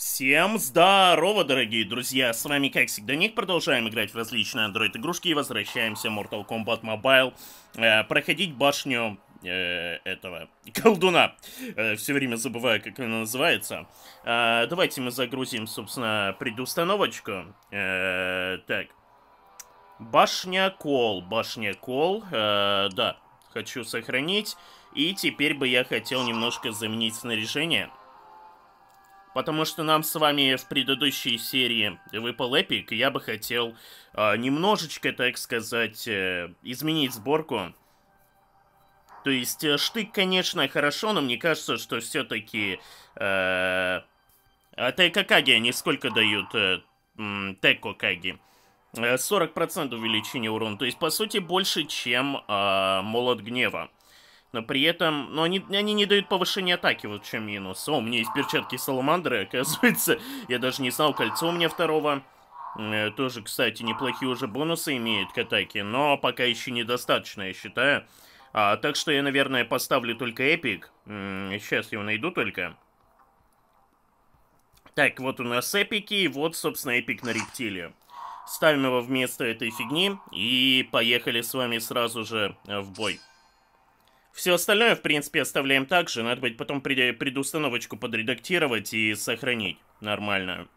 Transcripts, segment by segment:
Всем здорово, дорогие друзья! С вами, как всегда, Ник. Продолжаем играть в различные Android-игрушки и возвращаемся в Mortal Kombat Mobile. Э, проходить башню э, этого колдуна. Э, все время забываю, как она называется. Э, давайте мы загрузим, собственно, предустановочку. Э, так. Башня Кол. Башня Кол. Э, да, хочу сохранить. И теперь бы я хотел немножко заменить снаряжение. Потому что нам с вами в предыдущей серии выпал эпик, и я бы хотел э, немножечко, так сказать, э, изменить сборку. То есть э, штык, конечно, хорошо, но мне кажется, что все-таки э, а, от они сколько дают э, Текокаги? 40% э, увеличения урона, то есть, по сути, больше, чем э, Молот Гнева. Но при этом, но они, они не дают повышения атаки, вот чем минус. О, у меня есть перчатки Саламандры, оказывается. Я даже не знал, кольцо у меня второго. Э, тоже, кстати, неплохие уже бонусы имеют к атаке, но пока еще недостаточно, я считаю. А, так что я, наверное, поставлю только эпик. М -м, сейчас его найду только. Так, вот у нас эпики, и вот, собственно, эпик на рептилию. Ставим его вместо этой фигни и поехали с вами сразу же э, в бой. Все остальное, в принципе, оставляем так же. Надо быть потом предустановочку подредактировать и сохранить нормально.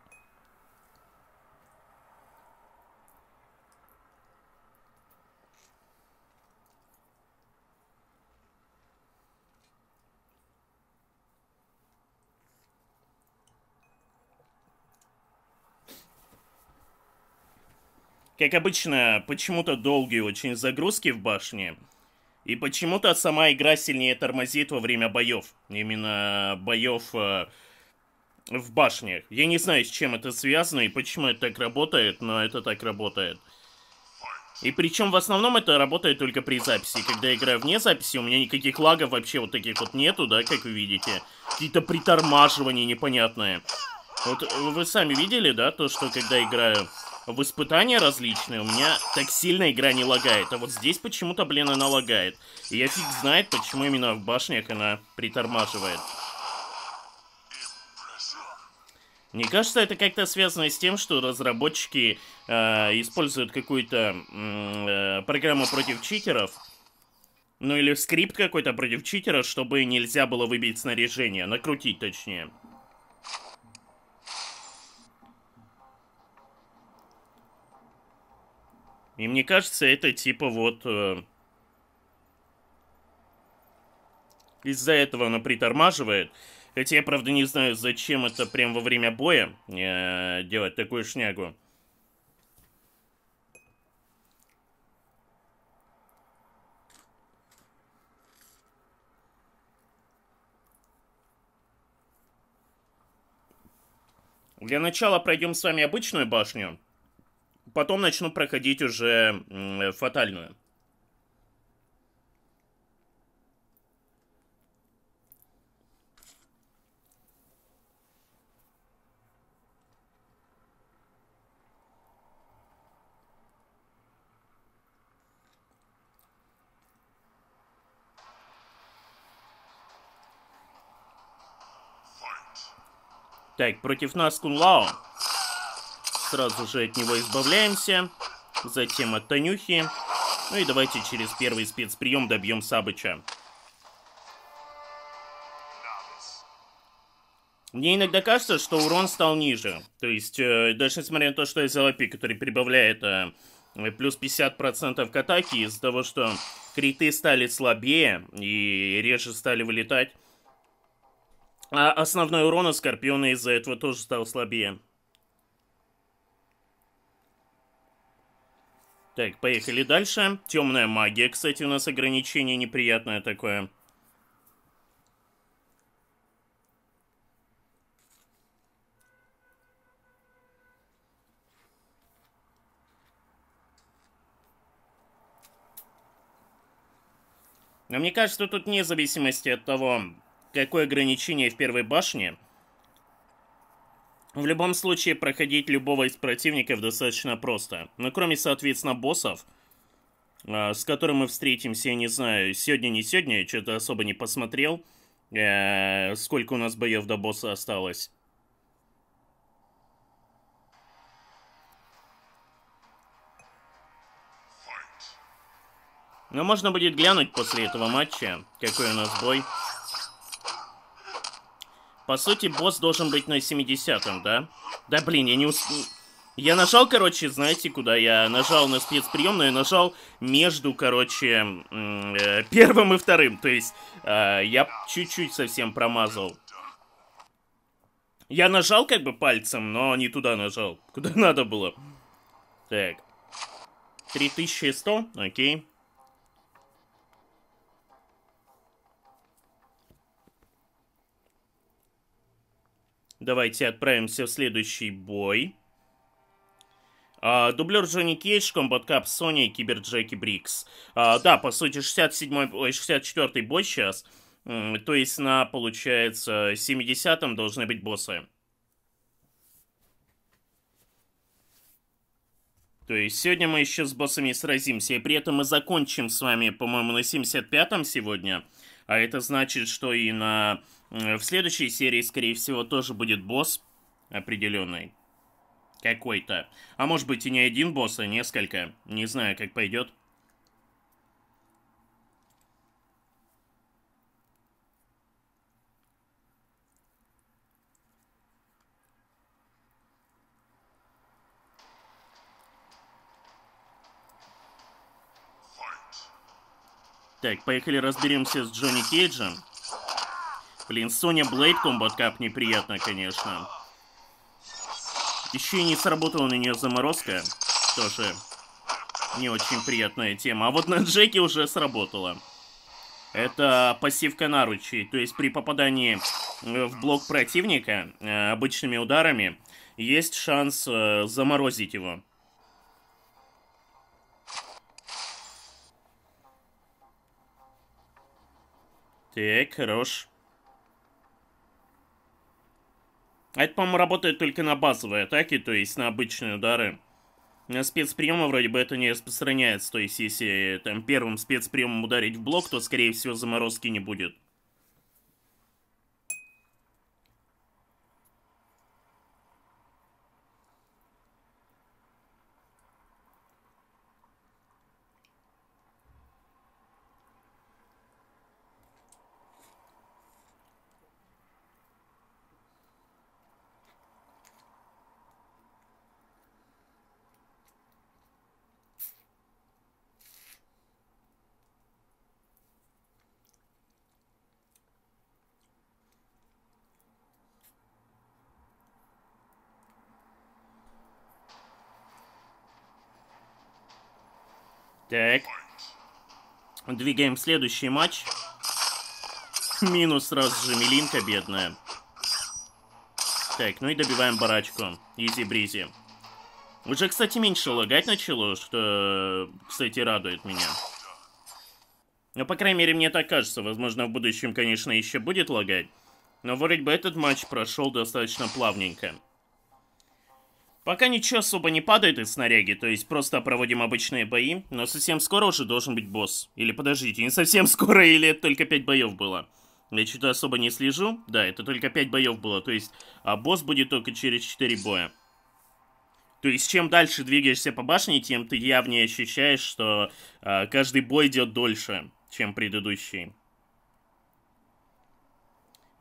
Как обычно, почему-то долгие очень загрузки в башне. И почему-то сама игра сильнее тормозит во время боев. Именно боев э, в башне. Я не знаю, с чем это связано и почему это так работает, но это так работает. И причем в основном это работает только при записи. Когда играю вне записи, у меня никаких лагов вообще вот таких вот нету, да, как вы видите. Какие-то притормаживания непонятные. Вот вы сами видели, да, то, что когда играю... В испытания различные у меня так сильно игра не лагает, а вот здесь почему-то, блин, она лагает. И я фиг знает, почему именно в башнях она притормаживает. Мне кажется, это как-то связано с тем, что разработчики э, используют какую-то э, программу против читеров, ну или скрипт какой-то против читера, чтобы нельзя было выбить снаряжение, накрутить точнее. И мне кажется, это типа вот... Э, Из-за этого она притормаживает. Хотя я, правда, не знаю, зачем это прям во время боя э, делать такую шнягу. Для начала пройдем с вами обычную башню потом начну проходить уже фатальную. Так, против нас Кунлао. Сразу же от него избавляемся. Затем от Танюхи. Ну и давайте через первый спецприем добьем Сабыча. Мне иногда кажется, что урон стал ниже. То есть, э, даже несмотря на то, что SLP, который прибавляет э, плюс 50% к атаке, из-за того, что криты стали слабее и реже стали вылетать, а основной урон у Скорпиона из-за этого тоже стал слабее. Так, поехали дальше. Темная магия, кстати, у нас ограничение неприятное такое. Но мне кажется, тут вне зависимости от того, какое ограничение в первой башне, в любом случае, проходить любого из противников достаточно просто. но ну, кроме, соответственно, боссов, а, с которым мы встретимся, я не знаю, сегодня, не сегодня, я что-то особо не посмотрел, э, сколько у нас боев до босса осталось. Но ну, можно будет глянуть после этого матча, какой у нас бой. По сути, босс должен быть на 70-м, да? Да, блин, я не успел... Я нажал, короче, знаете, куда я нажал на спецприем, но я нажал между, короче, э, первым и вторым. То есть, э, я чуть-чуть совсем промазал. Я нажал как бы пальцем, но не туда нажал, куда надо было. Так. 3100, окей. Давайте отправимся в следующий бой. А, дублер Джонни Кейдж, Комбаткап Сони и Кибер Джеки Брикс. А, да, по сути, 67 ой, 64 бой сейчас. То есть на, получается, 70-м должны быть боссы. То есть сегодня мы еще с боссами сразимся, и при этом мы закончим с вами, по-моему, на 75-м сегодня. А это значит, что и на Э, в следующей серии, скорее всего, тоже будет босс определенный. Какой-то. А может быть и не один босс, а несколько. Не знаю, как пойдет. Так, поехали разберемся с Джонни Кейджем. Блин, Соня Блейд комбат-кап неприятно, конечно. Еще и не сработала на нее заморозка. Тоже не очень приятная тема. А вот на Джеки уже сработала. Это пассивка наручей. То есть при попадании э, в блок противника э, обычными ударами есть шанс э, заморозить его. Так, хорош. А это, по-моему, работает только на базовые атаки, то есть на обычные удары. На спецприемы вроде бы это не распространяется, то есть если там первым спецприемом ударить в блок, то, скорее всего, заморозки не будет. Так. Двигаем следующий матч. Минус раз же Милинка, бедная. Так, ну и добиваем барачку. Изи-бризи. Уже, кстати, меньше лагать начало, что, кстати, радует меня. Ну, по крайней мере, мне так кажется. Возможно, в будущем, конечно, еще будет лагать. Но вроде бы этот матч прошел достаточно плавненько. Пока ничего особо не падает из снаряги, то есть просто проводим обычные бои, но совсем скоро уже должен быть босс. Или подождите, не совсем скоро, или это только 5 боев было. Я что-то особо не слежу. Да, это только 5 боев было, то есть а босс будет только через 4 боя. То есть чем дальше двигаешься по башне, тем ты явнее ощущаешь, что э, каждый бой идет дольше, чем предыдущий.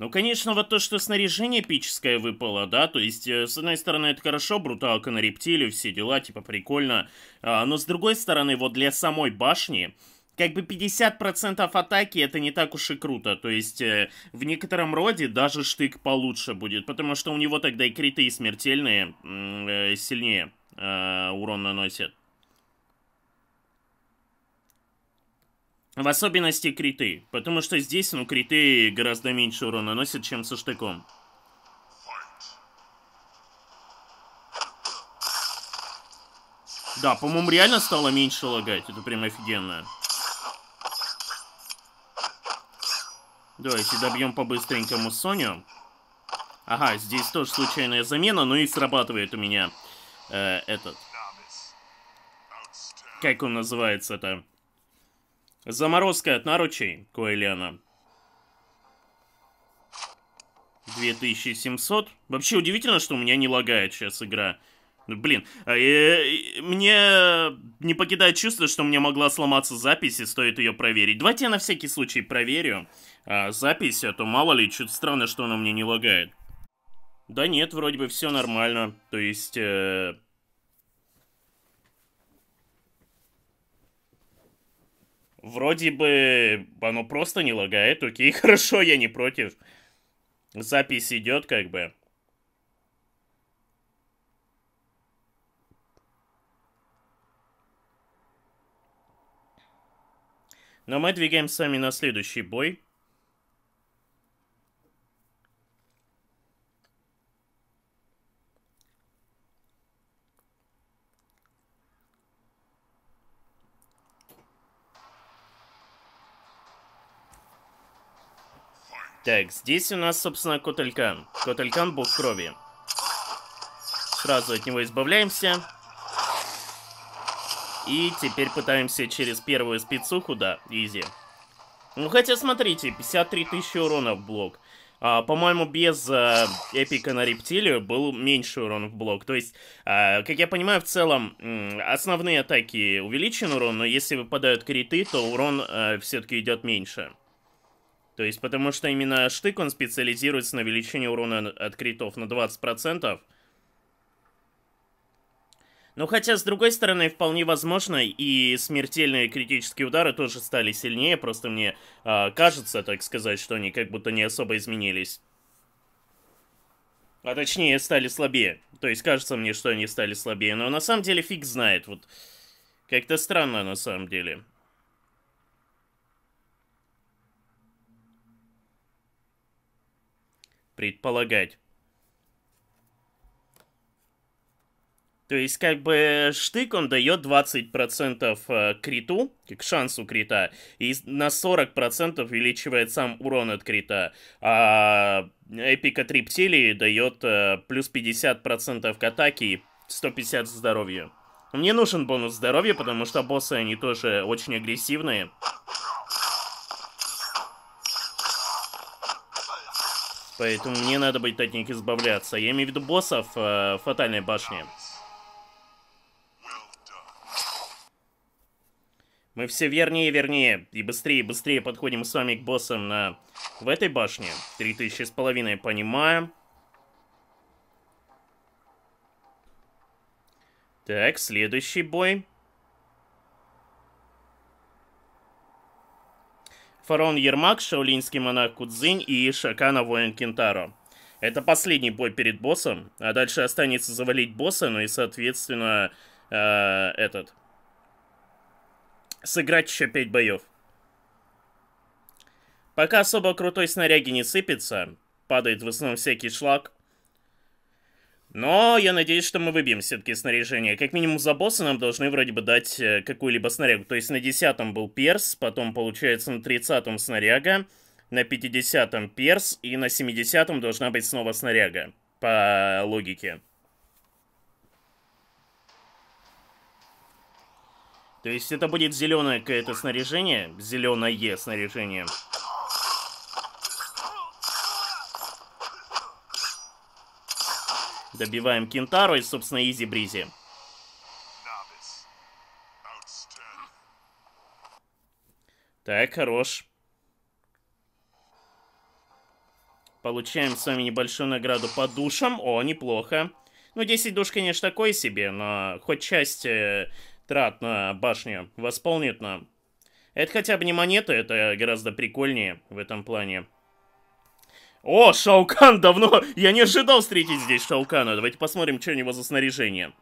Ну, конечно, вот то, что снаряжение эпическое выпало, да, то есть, э, с одной стороны, это хорошо, бруталка на рептилию, все дела, типа, прикольно, а, но с другой стороны, вот для самой башни, как бы 50% атаки это не так уж и круто. То есть э, в некотором роде даже штык получше будет, потому что у него тогда и криты и смертельные э, сильнее э, урон наносят. В особенности криты, потому что здесь, ну, криты гораздо меньше урона наносят, чем со штыком. Да, по-моему, реально стало меньше лагать. Это прям офигенно. Давайте добьем по-быстренькому Соню. Ага, здесь тоже случайная замена, но ну и срабатывает у меня э, этот... Как он называется-то? Заморозка от наручей Коэлиана. 2700. Вообще удивительно, что у меня не лагает сейчас игра. Ну, блин, а, э, э, мне не покидает чувство, что мне могла сломаться запись, и стоит ее проверить. Давайте я на всякий случай проверю а, запись, а то мало ли, что-то странно, что она мне не лагает. Да нет, вроде бы все нормально. То есть... Э Вроде бы оно просто не лагает, окей, хорошо, я не против. Запись идет как бы. Но мы двигаем с вами на следующий бой. Так, здесь у нас, собственно, Котелькан. Котелькан бог крови. Сразу от него избавляемся. И теперь пытаемся через первую спецуху, да, изи. Ну, хотя, смотрите, 53 тысячи урона в блок. А, По-моему, без а, эпика на рептилию был меньше урон в блок. То есть, а, как я понимаю, в целом основные атаки увеличен урон, но если выпадают криты, то урон а, э, все-таки идет меньше. То есть, потому что именно штык, он специализируется на увеличении урона от критов на 20%. Ну, хотя, с другой стороны, вполне возможно, и смертельные критические удары тоже стали сильнее, просто мне э, кажется, так сказать, что они как будто не особо изменились. А точнее, стали слабее. То есть, кажется мне, что они стали слабее, но на самом деле фиг знает, вот... Как-то странно, на самом деле. предполагать. То есть, как бы, штык он дает 20% э, криту, к шансу крита, и на 40% увеличивает сам урон от крита. А эпика Триптилии дает плюс 50% к атаке и 150 здоровья. Мне нужен бонус здоровья, потому что боссы, они тоже очень агрессивные. Поэтому мне надо будет от них избавляться. Я имею в виду боссов э, фатальной башни. Мы все вернее, и вернее и быстрее, и быстрее подходим с вами к боссам на... в этой башне. три тысячи с половиной, понимаю. Так, следующий бой. Фарон Ермак, Шаулинский монах Кудзинь и Шакана Воин Кентаро. Это последний бой перед боссом, а дальше останется завалить босса, ну и, соответственно, э, этот. Сыграть еще пять боев. Пока особо крутой снаряги не сыпется, падает в основном всякий шлак, но я надеюсь, что мы выбьем все-таки снаряжение. Как минимум за босса нам должны вроде бы дать э, какую-либо снарягу. То есть на 10 был перс, потом получается на 30 снаряга, на 50 перс и на 70 должна быть снова снаряга. По логике. То есть это будет зеленое какое-то снаряжение, зеленое снаряжение. добиваем Кентару и, собственно, изи-бризи. Так, хорош. Получаем с вами небольшую награду по душам. О, неплохо. Ну, 10 душ, конечно, такой себе, но хоть часть э, трат на башню восполнит нам. Это хотя бы не монеты, это гораздо прикольнее в этом плане. О, Шаукан давно... Я не ожидал встретить здесь Шаукана. Давайте посмотрим, что у него за снаряжение.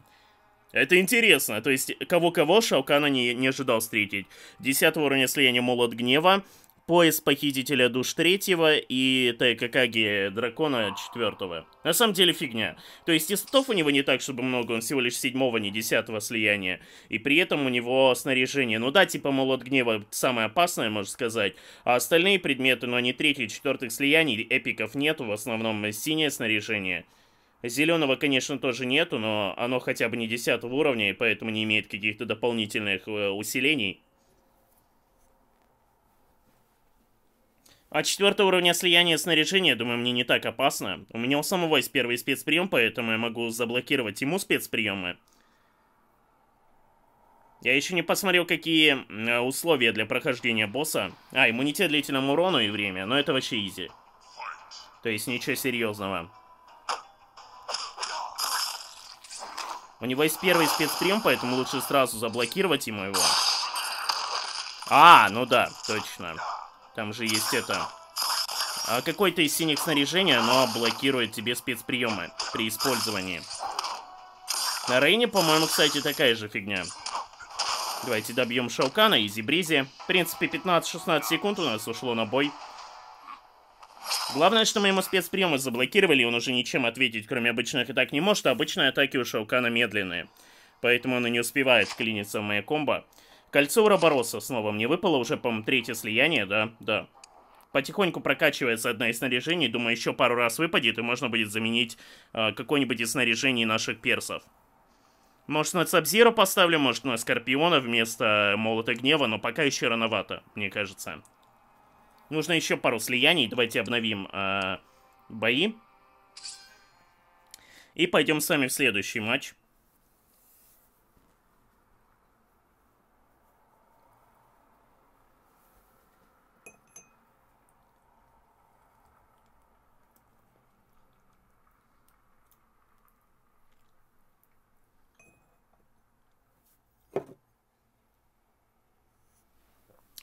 Это интересно, то есть кого-кого Шаукана не, не ожидал встретить. Десятого уровня слияния Молот Гнева, Поезд похитителя душ третьего и Тайкакаги дракона четвертого. На самом деле фигня. То есть и статов у него не так, чтобы много, он всего лишь седьмого, не десятого слияния. И при этом у него снаряжение. Ну да, типа молот гнева самое опасное, можно сказать. А остальные предметы, но ну, они третьих, четвертых слияний, эпиков нету, в основном синее снаряжение. Зеленого, конечно, тоже нету, но оно хотя бы не десятого уровня, и поэтому не имеет каких-то дополнительных э, усилений. А четвертого уровня слияния снаряжения, думаю, мне не так опасно. У меня у самого есть первый спецприем, поэтому я могу заблокировать ему спецприемы. Я еще не посмотрел, какие э, условия для прохождения босса. А, иммунитет длительному урону и время, но это вообще изи. То есть ничего серьезного. У него есть первый спецприем, поэтому лучше сразу заблокировать ему его. А, ну да, точно. Точно. Там же есть это... А Какое-то из синих снаряжений, оно блокирует тебе спецприемы при использовании. На Рейне, по-моему, кстати, такая же фигня. Давайте добьем Шаукана, Изи-Бризи. В принципе, 15-16 секунд у нас ушло на бой. Главное, что мы ему спецприемы заблокировали, он уже ничем ответить, кроме обычных атак, не может, обычные атаки у Шаукана медленные. Поэтому он и не успевает клиниться в мое комбо. Кольцо Уробороса снова мне выпало, уже, по-моему, третье слияние, да, да. Потихоньку прокачивается одна из снаряжений, думаю, еще пару раз выпадет, и можно будет заменить э, какое-нибудь из снаряжений наших персов. Может, на Сабзиру поставлю, может, на Скорпиона вместо э, Молота Гнева, но пока еще рановато, мне кажется. Нужно еще пару слияний, давайте обновим э, бои. И пойдем с вами в следующий матч.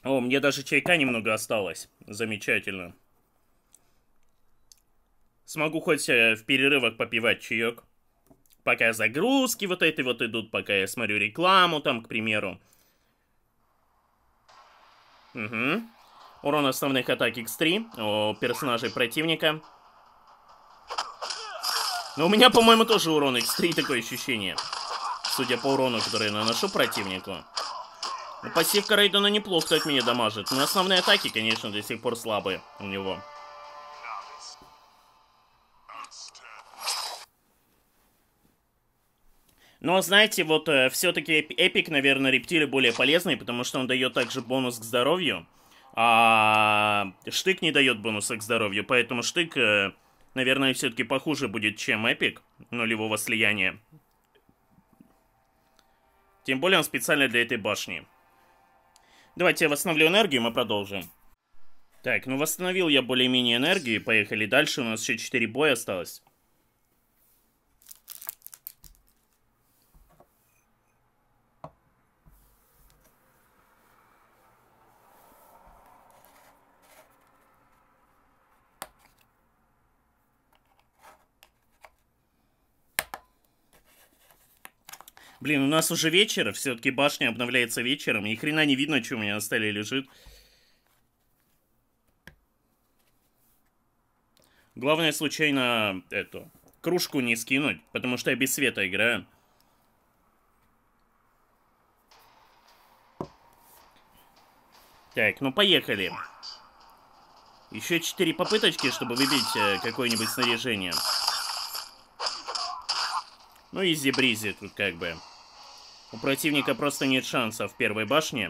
О, мне даже чайка немного осталось. Замечательно. Смогу хоть э, в перерывах попивать чаек. Пока загрузки вот эти вот идут, пока я смотрю рекламу там, к примеру. Угу. Урон основных атак X3 у персонажей противника. Но у меня, по-моему, тоже урон X3, такое ощущение. Судя по урону, который я наношу противнику. Ну, пассивка Рейдена неплохо от меня дамажит. Но основные атаки, конечно, до сих пор слабые у него. Но, знаете, вот э, все-таки Эпик, наверное, рептили более полезный, потому что он дает также бонус к здоровью. А Штык не дает бонуса к здоровью, поэтому Штык, э, наверное, все-таки похуже будет, чем Эпик нулевого слияния. Тем более он специально для этой башни. Давайте я восстановлю энергию, мы продолжим. Так, ну восстановил я более-менее энергию, поехали дальше, у нас еще 4 боя осталось. Блин, у нас уже вечер, все-таки башня обновляется вечером, и хрена не видно, что у меня на столе лежит. Главное, случайно, эту, кружку не скинуть, потому что я без света играю. Так, ну поехали. Еще четыре попыточки, чтобы выбить э, какое-нибудь снаряжение. Ну, изи-бризи тут как бы. У противника просто нет шанса в первой башне.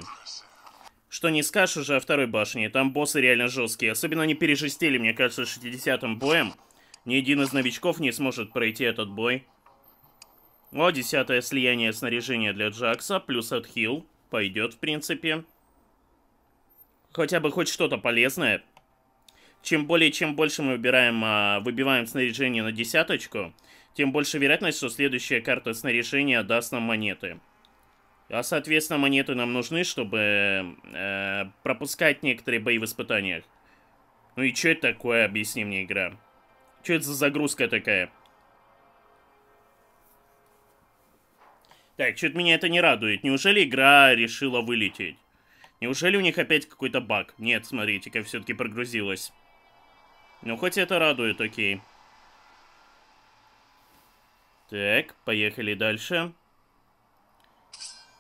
Что не скажешь уже о второй башне, там боссы реально жесткие. Особенно они пережестели мне кажется, 60-м боем. Ни один из новичков не сможет пройти этот бой. О, десятое слияние снаряжения для Джакса, плюс отхил. Пойдет, в принципе. Хотя бы хоть что-то полезное. Чем более, чем больше мы выбираем, а, выбиваем снаряжение на десяточку, тем больше вероятность, что следующая карта снаряжения даст нам монеты. А, соответственно, монеты нам нужны, чтобы э, пропускать некоторые бои в испытаниях. Ну и что это такое, объясни мне, игра? Что это за загрузка такая? Так, что-то меня это не радует. Неужели игра решила вылететь? Неужели у них опять какой-то баг? Нет, смотрите-ка, все-таки прогрузилась. Ну, хоть это радует, окей. Так, поехали дальше. Дальше.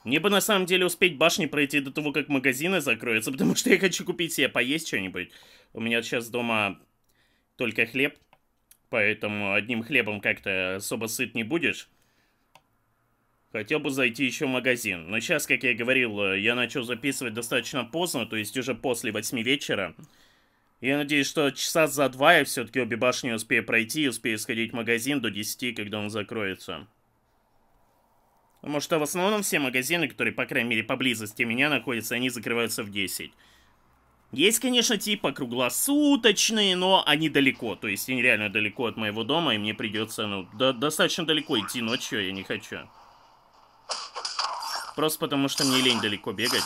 Мне бы на самом деле успеть башни пройти до того, как магазины закроются, потому что я хочу купить себе поесть что-нибудь. У меня сейчас дома только хлеб, поэтому одним хлебом как-то особо сыт не будешь. Хотел бы зайти еще в магазин, но сейчас, как я говорил, э, я начал записывать достаточно поздно, то есть уже после восьми вечера. Я надеюсь, что часа за два я все-таки обе башни успею пройти и успею сходить в магазин до 10, когда он закроется. Потому что а в основном все магазины, которые, по крайней мере, поблизости меня находятся, они закрываются в 10. Есть, конечно, типа круглосуточные, но они далеко. То есть они реально далеко от моего дома, и мне придется, ну, до достаточно далеко идти ночью, я не хочу. Просто потому, что мне лень далеко бегать.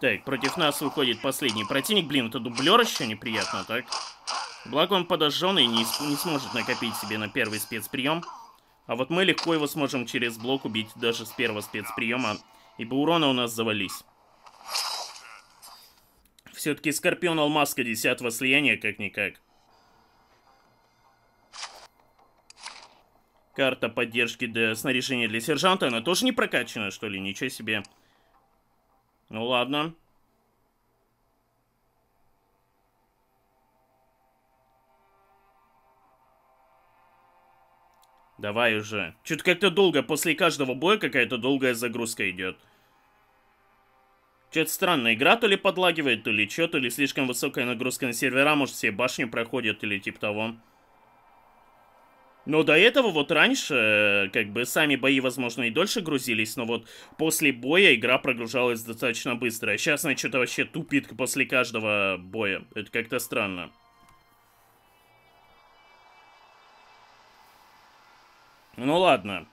Так, против нас выходит последний противник. Блин, это дублер еще неприятно, так? Благо он подожженный и не, не сможет накопить себе на первый спецприем. А вот мы легко его сможем через блок убить даже с первого спецприема, ибо урона у нас завались. Все-таки Скорпион Алмазка 10 слияния как-никак. Карта поддержки для снаряжения для сержанта, она тоже не прокачана, что ли? Ничего себе. Ну ладно. Ладно. Давай уже. Чуть как-то долго, после каждого боя какая-то долгая загрузка идет. Что-то странно, игра то ли подлагивает, то ли что, то ли слишком высокая нагрузка на сервера, может все башни проходят или типа того. Но до этого вот раньше, э, как бы, сами бои, возможно, и дольше грузились, но вот после боя игра прогружалась достаточно быстро. А сейчас она что-то вообще тупит после каждого боя. Это как-то странно. Ну ладно,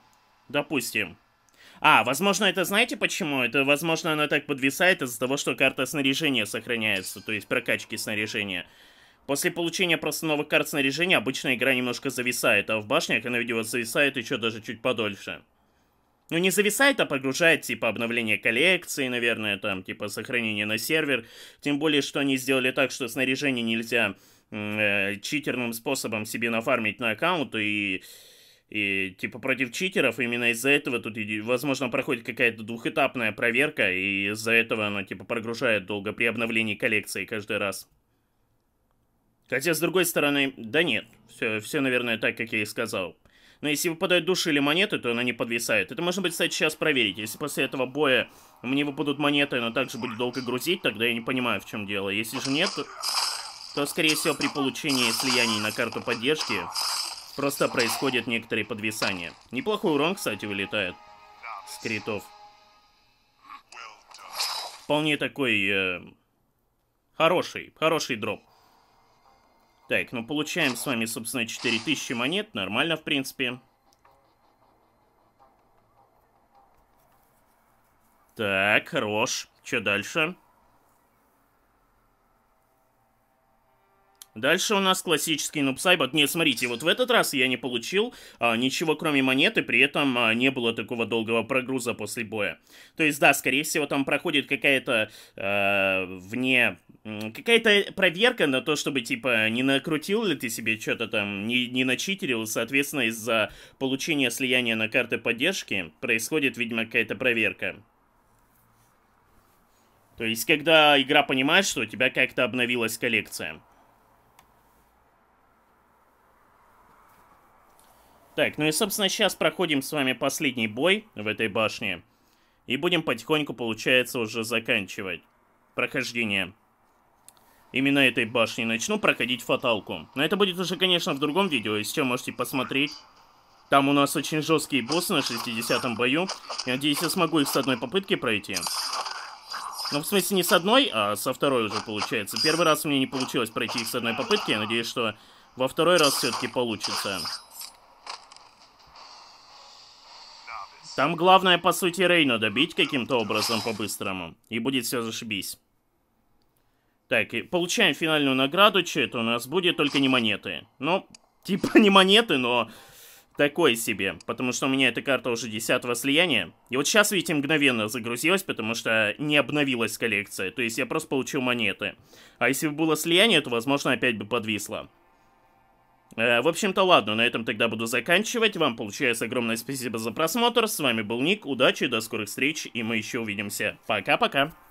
допустим. А, возможно, это знаете почему? Это, возможно, она так подвисает из-за того, что карта снаряжения сохраняется, то есть прокачки снаряжения. После получения просто новых карт снаряжения обычно игра немножко зависает, а в башнях она, видимо, зависает еще даже чуть подольше. Ну, не зависает, а погружает, типа, обновление коллекции, наверное, там, типа, сохранение на сервер. Тем более, что они сделали так, что снаряжение нельзя э, читерным способом себе нафармить на аккаунт, и и, типа, против читеров именно из-за этого тут, возможно, проходит какая-то двухэтапная проверка, и из-за этого она, типа, прогружает долго при обновлении коллекции каждый раз. Хотя, с другой стороны, да нет, все, все наверное, так, как я и сказал. Но если выпадают души или монеты, то она не подвисает. Это можно будет, кстати, сейчас проверить. Если после этого боя мне выпадут монеты, она также будет долго грузить, тогда я не понимаю, в чем дело. Если же нет, то, то скорее всего, при получении слияний на карту поддержки Просто происходит некоторые подвисания. Неплохой урон, кстати, вылетает. С критов. Вполне такой... Э, хороший, хороший дроп. Так, ну получаем с вами, собственно, 4000 монет. Нормально, в принципе. Так, хорош. Что дальше? Дальше у нас классический нубсайбот. не смотрите, вот в этот раз я не получил а, ничего кроме монеты, при этом а, не было такого долгого прогруза после боя. То есть, да, скорее всего, там проходит какая-то а, вне... Какая-то проверка на то, чтобы, типа, не накрутил ли ты себе что-то там, не, не начитерил, соответственно, из-за получения слияния на карты поддержки происходит, видимо, какая-то проверка. То есть, когда игра понимает, что у тебя как-то обновилась коллекция. Так, ну и, собственно, сейчас проходим с вами последний бой в этой башне. И будем потихоньку, получается, уже заканчивать прохождение именно этой башни. Начну проходить фаталку. Но это будет уже, конечно, в другом видео, если что, можете посмотреть. Там у нас очень жесткие боссы на 60-м бою. Я надеюсь, я смогу их с одной попытки пройти. Ну, в смысле, не с одной, а со второй уже получается. Первый раз мне не получилось пройти их с одной попытки. Я надеюсь, что во второй раз все-таки получится. Там главное, по сути, Рейну добить каким-то образом по-быстрому. И будет все зашибись. Так, и получаем финальную награду. Что это у нас будет? Только не монеты. Ну, типа не монеты, но такой себе. Потому что у меня эта карта уже 10 слияния. И вот сейчас, видите, мгновенно загрузилась, потому что не обновилась коллекция. То есть я просто получил монеты. А если бы было слияние, то, возможно, опять бы подвисло. Э, в общем-то, ладно, на этом тогда буду заканчивать. Вам, получается, огромное спасибо за просмотр. С вами был Ник, удачи, до скорых встреч, и мы еще увидимся. Пока-пока.